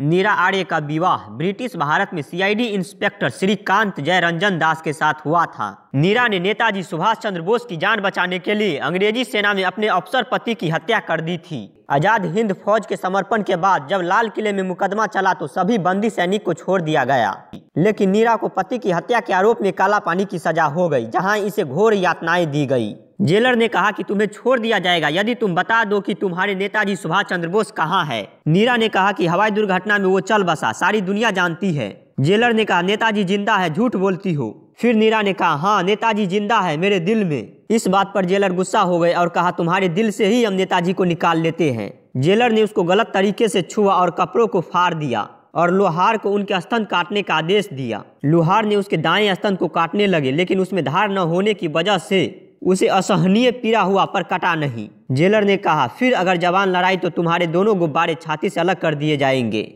नीरा आर्य का विवाह ब्रिटिश भारत में सीआईडी इंस्पेक्टर श्रीकांत जयरंजन दास के साथ हुआ था नीरा ने नेताजी सुभाष चंद्र बोस की जान बचाने के लिए अंग्रेजी सेना में अपने अफसर पति की हत्या कर दी थी आजाद हिंद फौज के समर्पण के बाद जब लाल किले में मुकदमा चला तो सभी बंदी सैनिक को छोड़ दिया गया लेकिन नीरा को पति की हत्या के आरोप में काला पानी की सजा हो गई जहां इसे घोर यातनाएं दी गई जेलर ने कहा कि तुम्हें छोड़ दिया जाएगा यदि तुम बता दो कि तुम्हारे नेताजी सुभाष चंद्र बोस कहाँ है नीरा ने कहा कि हवाई दुर्घटना में वो चल बसा सारी दुनिया जानती है जेलर ने कहा नेताजी जिंदा है झूठ बोलती हो फिर नीरा ने कहा हाँ नेताजी जिंदा है मेरे दिल में इस बात पर जेलर गुस्सा हो गए और कहा तुम्हारे दिल से ही हम नेताजी को निकाल लेते हैं जेलर ने उसको गलत तरीके से छुआ और कपड़ों को फाड़ दिया और लोहार को उनके स्तन काटने का आदेश दिया लोहार ने उसके दाएं स्तन को काटने लगे लेकिन उसमें धार न होने की वजह से उसे असहनीय पीड़ा हुआ पर कटा नहीं जेलर ने कहा फिर अगर जवान लड़ाई तो तुम्हारे दोनों गुब्बारे छाती से अलग कर दिए जाएंगे